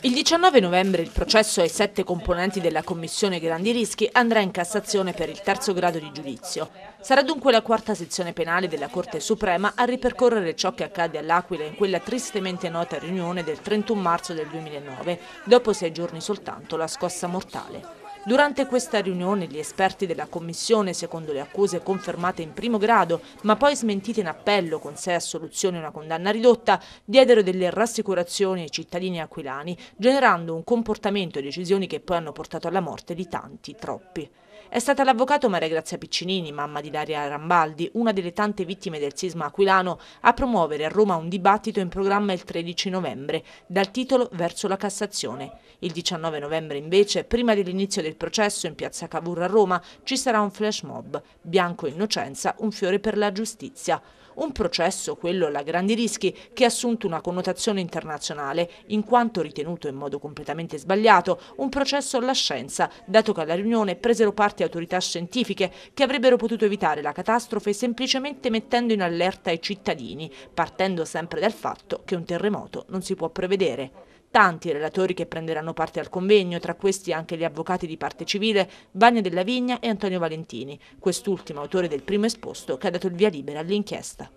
Il 19 novembre il processo ai sette componenti della Commissione Grandi Rischi andrà in Cassazione per il terzo grado di giudizio. Sarà dunque la quarta sezione penale della Corte Suprema a ripercorrere ciò che accade all'Aquila in quella tristemente nota riunione del 31 marzo del 2009, dopo sei giorni soltanto la scossa mortale. Durante questa riunione gli esperti della Commissione, secondo le accuse confermate in primo grado, ma poi smentite in appello con sei assoluzioni e una condanna ridotta, diedero delle rassicurazioni ai cittadini aquilani, generando un comportamento e decisioni che poi hanno portato alla morte di tanti, troppi. È stata l'avvocato Maria Grazia Piccinini, mamma di Daria Rambaldi, una delle tante vittime del sisma aquilano, a promuovere a Roma un dibattito in programma il 13 novembre, dal titolo Verso la Cassazione. Il 19 novembre invece, prima dell'inizio del processo in piazza Cavour a Roma ci sarà un flash mob. Bianco Innocenza, un fiore per la giustizia. Un processo, quello alla grandi rischi, che ha assunto una connotazione internazionale, in quanto ritenuto in modo completamente sbagliato, un processo alla scienza, dato che alla riunione presero parte autorità scientifiche che avrebbero potuto evitare la catastrofe semplicemente mettendo in allerta i cittadini, partendo sempre dal fatto che un terremoto non si può prevedere. Tanti i relatori che prenderanno parte al convegno, tra questi anche gli avvocati di parte civile Vania Della Vigna e Antonio Valentini, quest'ultimo autore del primo esposto che ha dato il via libera all'inchiesta.